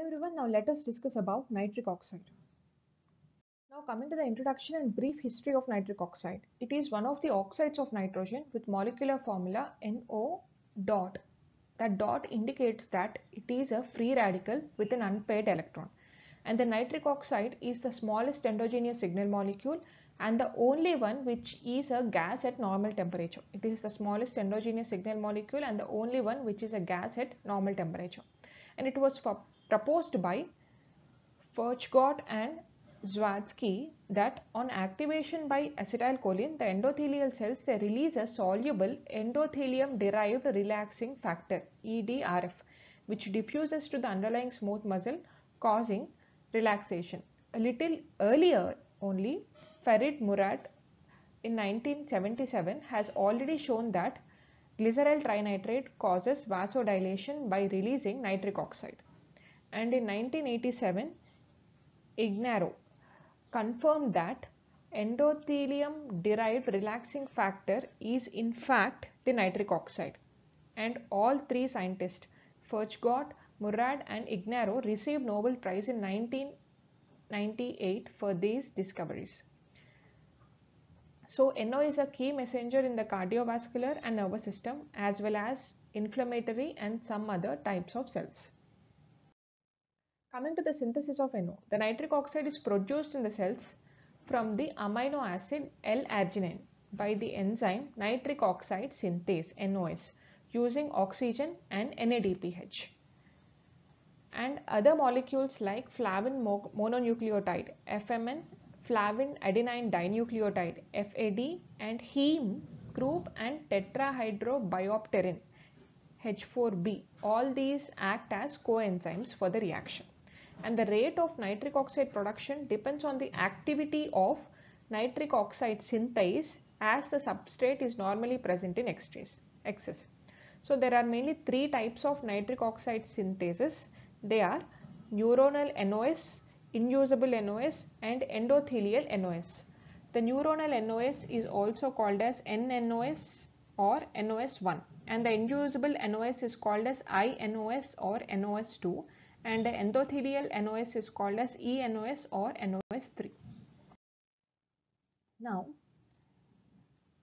Hello everyone, now let us discuss about nitric oxide. Now coming to the introduction and brief history of nitric oxide. It is one of the oxides of nitrogen with molecular formula NO dot. That dot indicates that it is a free radical with an unpaired electron. And the nitric oxide is the smallest endogenous signal molecule and the only one which is a gas at normal temperature. It is the smallest endogenous signal molecule and the only one which is a gas at normal temperature. And it was proposed by Furchgott and Zwatsky that on activation by acetylcholine, the endothelial cells they release a soluble endothelium-derived relaxing factor (EDRF), which diffuses to the underlying smooth muscle, causing relaxation. A little earlier, only Farid Murad in 1977 has already shown that glyceryl trinitrate causes vasodilation by releasing nitric oxide and in 1987 Ignaro confirmed that endothelium derived relaxing factor is in fact the nitric oxide and all three scientists Furchgott, Murad and Ignaro received Nobel Prize in 1998 for these discoveries. So NO is a key messenger in the cardiovascular and nervous system as well as inflammatory and some other types of cells. Coming to the synthesis of NO, the nitric oxide is produced in the cells from the amino acid L-arginine by the enzyme nitric oxide synthase NOS using oxygen and NADPH and other molecules like flavin mononucleotide FMN, flavin adenine dinucleotide FAD and heme group and tetrahydrobiopterin H4B all these act as coenzymes for the reaction and the rate of nitric oxide production depends on the activity of nitric oxide synthase as the substrate is normally present in excess. So there are mainly three types of nitric oxide synthesis. They are neuronal NOS, inducible NOS and endothelial NOS. The neuronal NOS is also called as NNOS or NOS1 and the inducible NOS is called as INOS or NOS2 and the endothelial NOS is called as eNOS or NOS3. Now,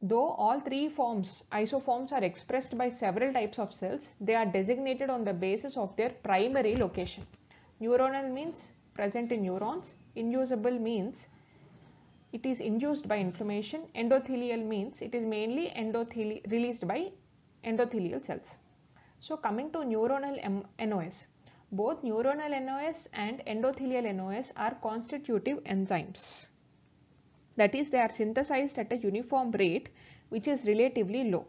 though all three forms, isoforms are expressed by several types of cells, they are designated on the basis of their primary location. Neuronal means present in neurons, inducible means it is induced by inflammation, endothelial means it is mainly endotheli released by endothelial cells. So coming to neuronal M NOS, both neuronal NOS and endothelial NOS are constitutive enzymes. That is, they are synthesized at a uniform rate which is relatively low.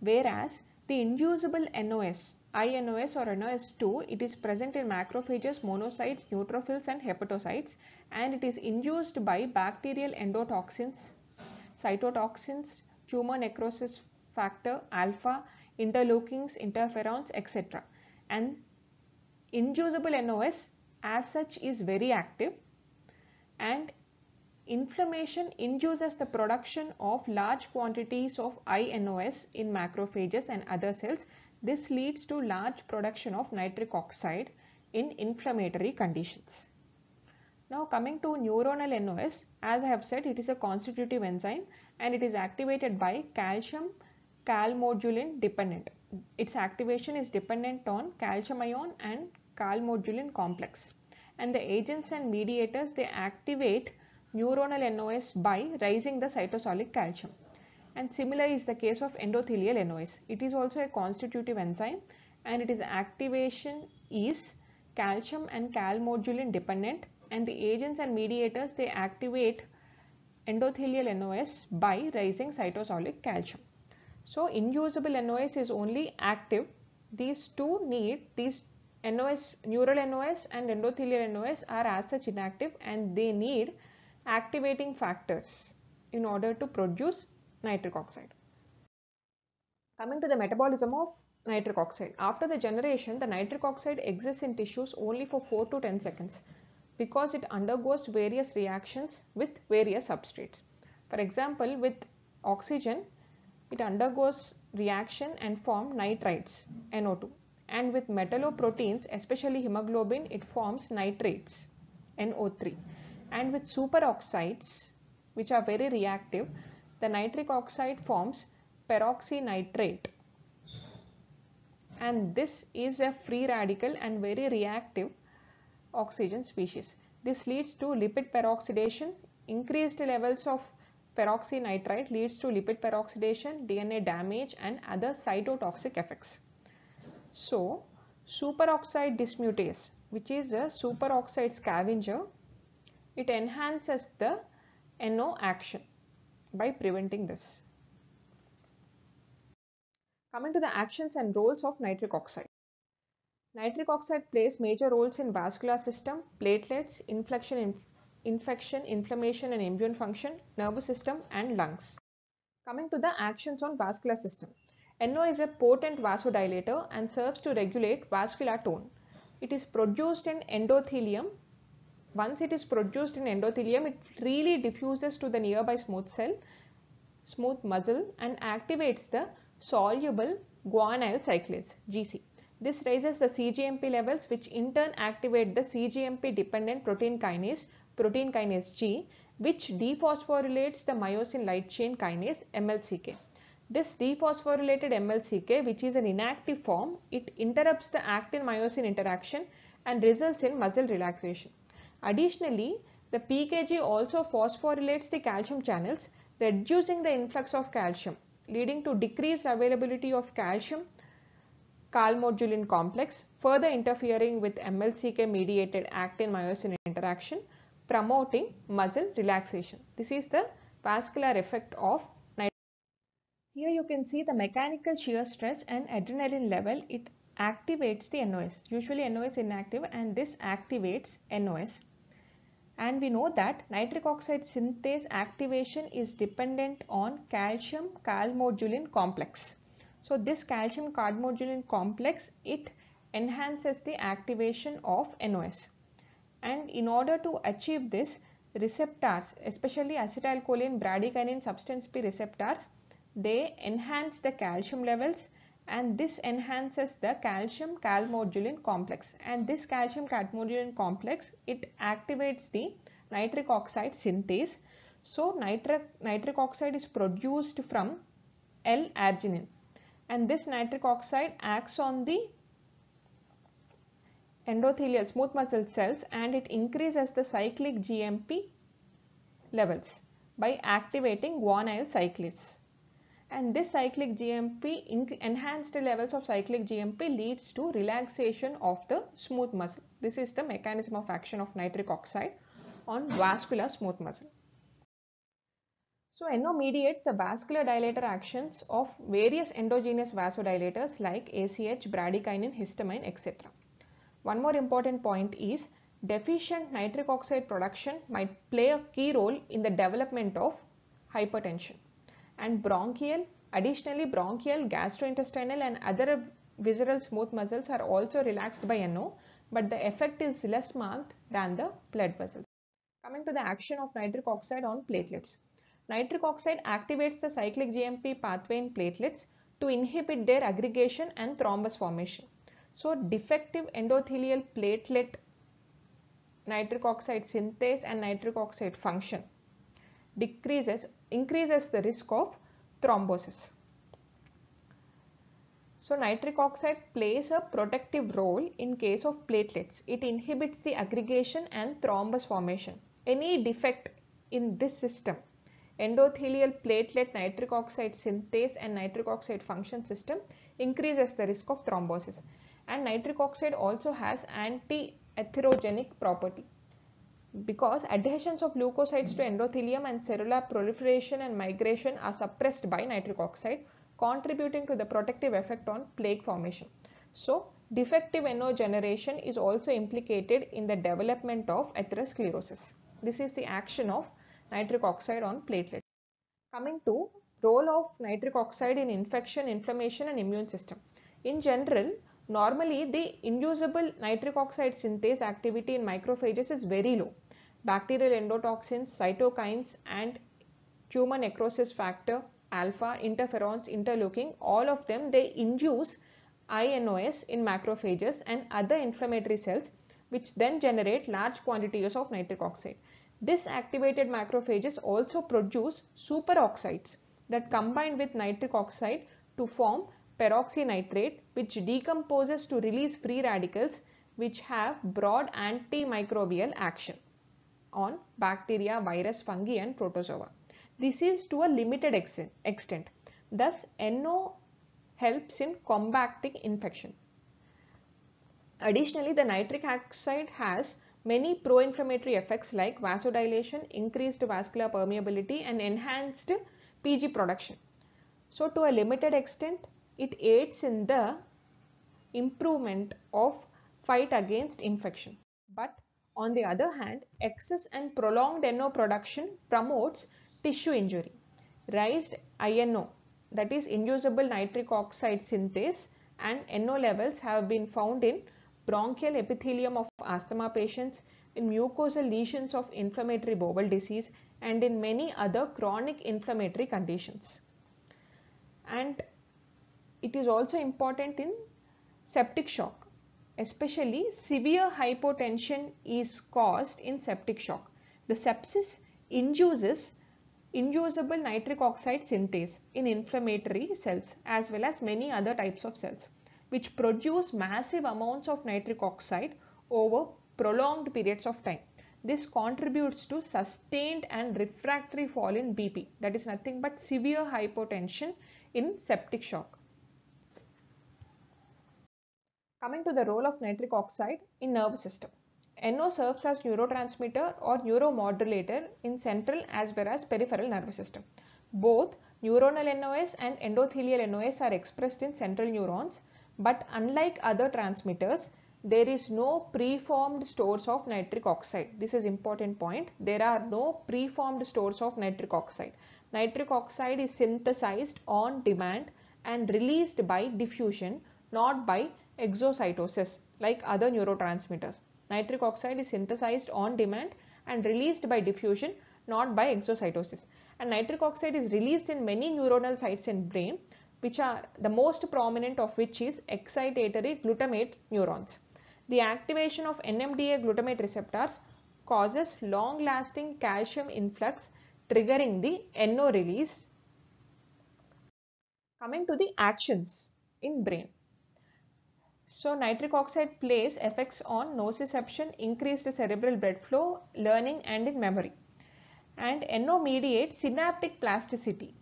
Whereas the inducible NOS, INOS or NOS2, it is present in macrophages, monocytes, neutrophils and hepatocytes and it is induced by bacterial endotoxins, cytotoxins, tumor necrosis factor, alpha, interleukins, interferons, etc. And Inducible NOS as such is very active and inflammation induces the production of large quantities of INOS in macrophages and other cells. This leads to large production of nitric oxide in inflammatory conditions. Now coming to neuronal NOS, as I have said, it is a constitutive enzyme and it is activated by calcium calmodulin dependent. Its activation is dependent on calcium ion and calmodulin complex. And the agents and mediators they activate neuronal NOS by raising the cytosolic calcium. And similar is the case of endothelial NOS. It is also a constitutive enzyme and its activation is calcium and calmodulin dependent and the agents and mediators they activate endothelial NOS by raising cytosolic calcium. So inducible NOS is only active. These two need these NOS, neural NOS and endothelial NOS are as such inactive and they need activating factors in order to produce nitric oxide. Coming to the metabolism of nitric oxide. After the generation, the nitric oxide exists in tissues only for 4 to 10 seconds because it undergoes various reactions with various substrates. For example, with oxygen, it undergoes reaction and form nitrites NO2 and with metalloproteins especially hemoglobin it forms nitrates NO3 and with superoxides which are very reactive the nitric oxide forms peroxynitrate and this is a free radical and very reactive oxygen species. This leads to lipid peroxidation, increased levels of peroxynitrite leads to lipid peroxidation, DNA damage and other cytotoxic effects. So superoxide dismutase which is a superoxide scavenger it enhances the NO action by preventing this. Coming to the actions and roles of nitric oxide. Nitric oxide plays major roles in vascular system, platelets, inflection, inf infection, inflammation and immune function, nervous system and lungs. Coming to the actions on vascular system. NO is a potent vasodilator and serves to regulate vascular tone. It is produced in endothelium. Once it is produced in endothelium, it freely diffuses to the nearby smooth cell, smooth muscle and activates the soluble guanyl cyclase GC. This raises the CGMP levels which in turn activate the CGMP dependent protein kinase protein kinase G which dephosphorylates the myosin light chain kinase MLCK. This dephosphorylated MLCK which is an inactive form, it interrupts the actin-myosin interaction and results in muscle relaxation. Additionally, the PKG also phosphorylates the calcium channels reducing the influx of calcium leading to decreased availability of calcium calmodulin complex further interfering with MLCK mediated actin myosin interaction promoting muscle relaxation. This is the vascular effect of here you can see the mechanical shear stress and adrenaline level. It activates the NOS. Usually NOS inactive and this activates NOS. And we know that nitric oxide synthase activation is dependent on calcium calmodulin complex. So this calcium calmodulin complex, it enhances the activation of NOS. And in order to achieve this, receptors, especially acetylcholine bradykinin substance P receptors, they enhance the calcium levels and this enhances the calcium calmodulin complex and this calcium calmodulin complex it activates the nitric oxide synthase so nitric nitric oxide is produced from L-arginine and this nitric oxide acts on the endothelial smooth muscle cells and it increases the cyclic GMP levels by activating guanyl cyclase and this cyclic GMP enhanced levels of cyclic GMP leads to relaxation of the smooth muscle. This is the mechanism of action of nitric oxide on vascular smooth muscle. So NO mediates the vascular dilator actions of various endogenous vasodilators like ACH, bradykinin, histamine, etc. One more important point is deficient nitric oxide production might play a key role in the development of hypertension and bronchial. Additionally, bronchial, gastrointestinal and other visceral smooth muscles are also relaxed by NO, but the effect is less marked than the blood vessels. Coming to the action of nitric oxide on platelets. Nitric oxide activates the cyclic GMP pathway in platelets to inhibit their aggregation and thrombus formation. So defective endothelial platelet nitric oxide synthase and nitric oxide function decreases, increases the risk of thrombosis. So nitric oxide plays a protective role in case of platelets. It inhibits the aggregation and thrombus formation. Any defect in this system, endothelial platelet nitric oxide synthase and nitric oxide function system increases the risk of thrombosis. And nitric oxide also has anti-atherogenic property because adhesions of leukocytes to endothelium and cellular proliferation and migration are suppressed by nitric oxide contributing to the protective effect on plaque formation. So defective NO generation is also implicated in the development of atherosclerosis. This is the action of nitric oxide on platelets. Coming to role of nitric oxide in infection, inflammation and immune system. In general, normally the inducible nitric oxide synthase activity in microphages is very low bacterial endotoxins, cytokines and tumor necrosis factor, alpha, interferons, interleukin, all of them they induce INOS in macrophages and other inflammatory cells which then generate large quantities of nitric oxide. This activated macrophages also produce superoxides that combine with nitric oxide to form peroxynitrate which decomposes to release free radicals which have broad antimicrobial action on bacteria, virus, fungi and protozoa. This is to a limited extent. Thus, NO helps in combating infection. Additionally, the nitric oxide has many pro-inflammatory effects like vasodilation, increased vascular permeability and enhanced PG production. So to a limited extent, it aids in the improvement of fight against infection. But on the other hand, excess and prolonged NO production promotes tissue injury. Raised INO, that is inducible nitric oxide synthase and NO levels have been found in bronchial epithelium of asthma patients, in mucosal lesions of inflammatory bowel disease and in many other chronic inflammatory conditions. And it is also important in septic shock Especially severe hypotension is caused in septic shock. The sepsis induces inducible nitric oxide synthase in inflammatory cells as well as many other types of cells which produce massive amounts of nitric oxide over prolonged periods of time. This contributes to sustained and refractory fall in BP that is nothing but severe hypotension in septic shock. Coming to the role of nitric oxide in nervous system. NO serves as neurotransmitter or neuromodulator in central as well as peripheral nervous system. Both neuronal NOS and endothelial NOS are expressed in central neurons but unlike other transmitters there is no preformed stores of nitric oxide. This is important point. There are no preformed stores of nitric oxide. Nitric oxide is synthesized on demand and released by diffusion not by exocytosis like other neurotransmitters. Nitric oxide is synthesized on demand and released by diffusion not by exocytosis. And nitric oxide is released in many neuronal sites in brain which are the most prominent of which is excitatory glutamate neurons. The activation of NMDA glutamate receptors causes long lasting calcium influx triggering the NO release. Coming to the actions in brain. So nitric oxide plays effects on nociception, increased cerebral blood flow, learning and in memory. And NO mediates synaptic plasticity.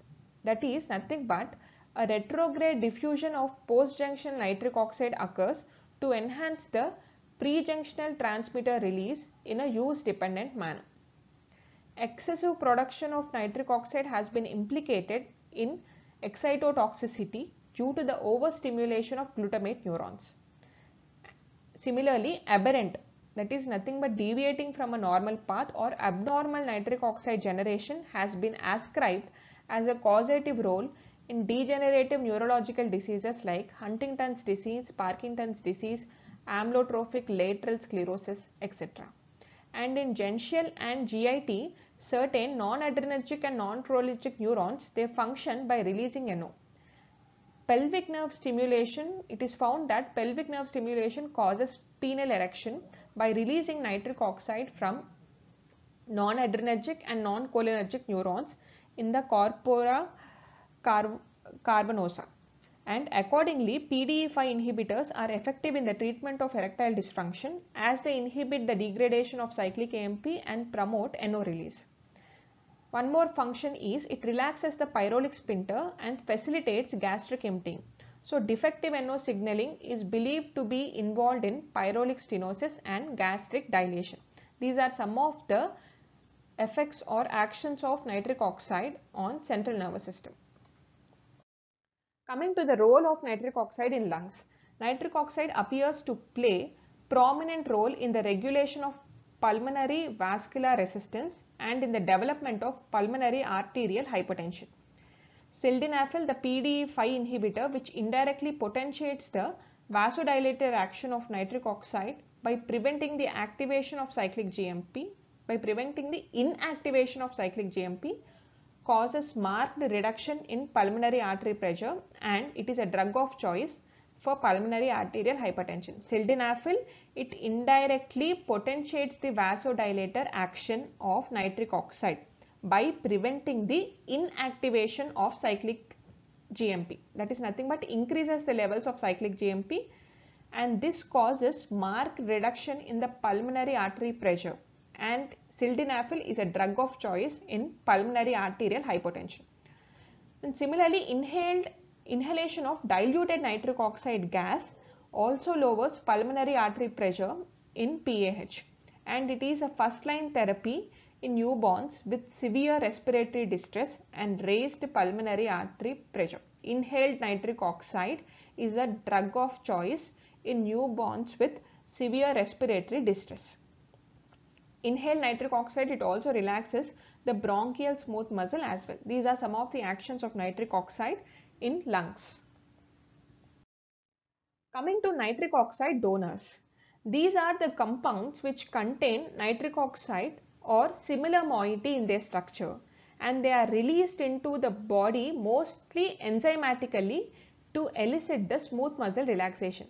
That is nothing but a retrograde diffusion of post-junction nitric oxide occurs to enhance the pre pre-junctional transmitter release in a use-dependent manner. Excessive production of nitric oxide has been implicated in excitotoxicity due to the overstimulation of glutamate neurons. Similarly, aberrant that is nothing but deviating from a normal path or abnormal nitric oxide generation has been ascribed as a causative role in degenerative neurological diseases like Huntington's disease, Parkinson's disease, amyotrophic lateral sclerosis, etc. And in gential and GIT, certain non-adrenergic and non-cholinergic neurons, they function by releasing NO pelvic nerve stimulation, it is found that pelvic nerve stimulation causes penile erection by releasing nitric oxide from non-adrenergic and non-cholinergic neurons in the corpora car carbonosa. And accordingly, PDE5 inhibitors are effective in the treatment of erectile dysfunction as they inhibit the degradation of cyclic AMP and promote NO release. One more function is it relaxes the pyrolyc sphincter and facilitates gastric emptying. So defective NO signaling is believed to be involved in pyrolyc stenosis and gastric dilation. These are some of the effects or actions of nitric oxide on central nervous system. Coming to the role of nitric oxide in lungs. Nitric oxide appears to play prominent role in the regulation of pulmonary vascular resistance and in the development of pulmonary arterial hypertension. Sildenafil, the PDE5 inhibitor which indirectly potentiates the vasodilator action of nitric oxide by preventing the activation of cyclic GMP, by preventing the inactivation of cyclic GMP causes marked reduction in pulmonary artery pressure and it is a drug of choice for pulmonary arterial hypertension. Sildenafil, it indirectly potentiates the vasodilator action of nitric oxide by preventing the inactivation of cyclic GMP. That is nothing but increases the levels of cyclic GMP and this causes marked reduction in the pulmonary artery pressure and sildenafil is a drug of choice in pulmonary arterial hypertension. And similarly, inhaled inhalation of diluted nitric oxide gas also lowers pulmonary artery pressure in PAH and it is a first line therapy in newborns with severe respiratory distress and raised pulmonary artery pressure. Inhaled nitric oxide is a drug of choice in newborns with severe respiratory distress. Inhale nitric oxide, it also relaxes the bronchial smooth muscle as well. These are some of the actions of nitric oxide in lungs. Coming to nitric oxide donors. These are the compounds which contain nitric oxide or similar moiety in their structure and they are released into the body mostly enzymatically to elicit the smooth muscle relaxation.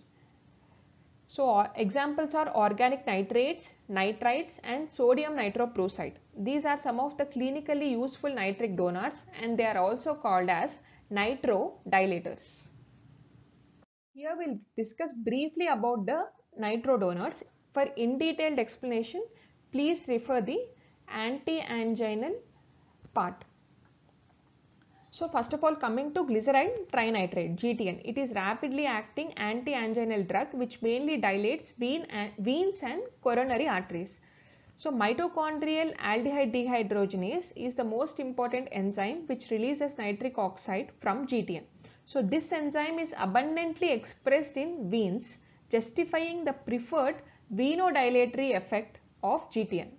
So uh, examples are organic nitrates, nitrites and sodium nitroprusside. These are some of the clinically useful nitric donors and they are also called as nitrodilators. Here we'll discuss briefly about the nitro donors. For in detailed explanation, please refer the anti-anginal part. So first of all coming to glyceride trinitrate GTN. It is rapidly acting anti-anginal drug which mainly dilates vein, veins and coronary arteries. So mitochondrial aldehyde dehydrogenase is the most important enzyme which releases nitric oxide from GTN. So this enzyme is abundantly expressed in veins justifying the preferred venodilatory effect of GTN.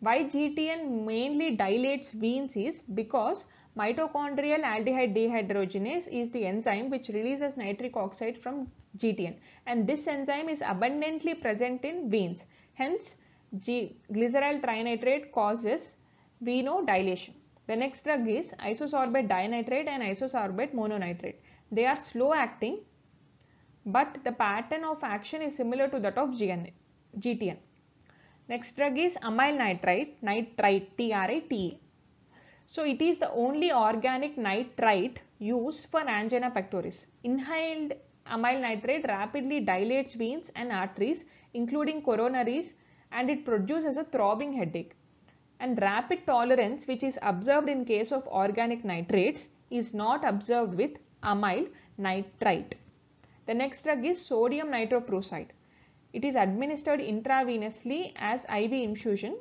Why GTN mainly dilates veins is because mitochondrial aldehyde dehydrogenase is the enzyme which releases nitric oxide from GTN and this enzyme is abundantly present in veins. Hence, G glyceryl trinitrate causes venodilation. The next drug is isosorbate dinitrate and isosorbate mononitrate. They are slow acting but the pattern of action is similar to that of GN, GTN. Next drug is amyl nitrite, nitrite, TRITE. So it is the only organic nitrite used for angina pectoris. Inhaled amyl nitrate rapidly dilates veins and arteries including coronaries and it produces a throbbing headache. And rapid tolerance which is observed in case of organic nitrates is not observed with amyl nitrite. The next drug is sodium nitroprusside. It is administered intravenously as IV infusion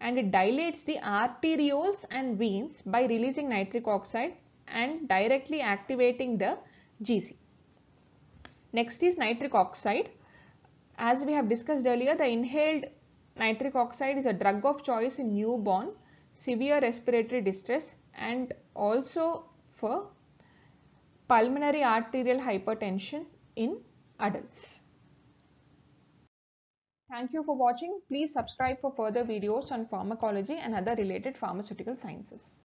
and it dilates the arterioles and veins by releasing nitric oxide and directly activating the GC. Next is nitric oxide. As we have discussed earlier, the inhaled nitric oxide is a drug of choice in newborn, severe respiratory distress and also for pulmonary arterial hypertension in adults. Thank you for watching. Please subscribe for further videos on pharmacology and other related pharmaceutical sciences.